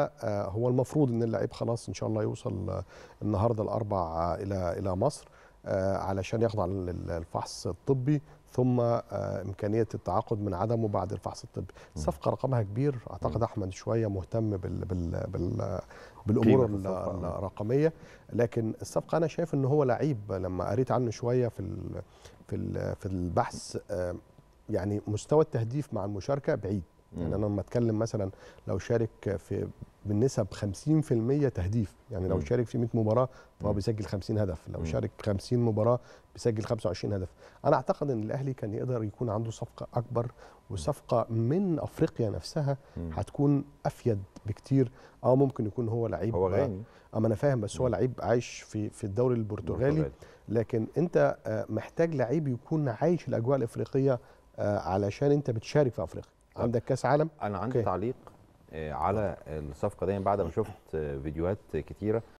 آه، هو المفروض ان اللعيب خلاص ان شاء الله يوصل آه، النهارده الاربع آه، الى الى مصر علشان يخضع للفحص الطبي ثم امكانيه التعاقد من عدمه بعد الفحص الطبي صفقه رقمها كبير اعتقد احمد شويه مهتم بال بال بال بالامور الرقميه لكن الصفقه انا شايف ان هو لعيب لما قريت عنه شويه في في في البحث يعني مستوى التهديف مع المشاركه بعيد يعني انا لما اتكلم مثلا لو شارك في بالنسب 50% تهديف يعني لو شارك في 100 مباراه فهو بيسجل 50 هدف لو شارك 50 مباراه بيسجل 25 هدف انا اعتقد ان الاهلي كان يقدر يكون عنده صفقه اكبر وصفقه من افريقيا نفسها هتكون افيد بكتير اه ممكن يكون هو لعيب هو غني اما انا فاهم بس هو لعيب عايش في في الدوري البرتغالي لكن انت آه، محتاج لعيب يكون عايش الاجواء الافريقيه آه، علشان انت بتشارك في افريقيا عندك كاس عالم انا عندي okay. تعليق آه، على الصفقه دي بعد ما شفت آه، فيديوهات كتيره